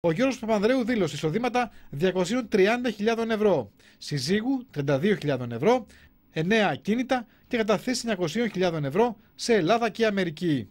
Ο Γιώργος Παπανδρέου δήλωσε εισοδήματα 230.000 ευρώ, συζύγου 32.000 ευρώ, 9 ακίνητα και καταθέσει 900.000 ευρώ σε Ελλάδα και Αμερική.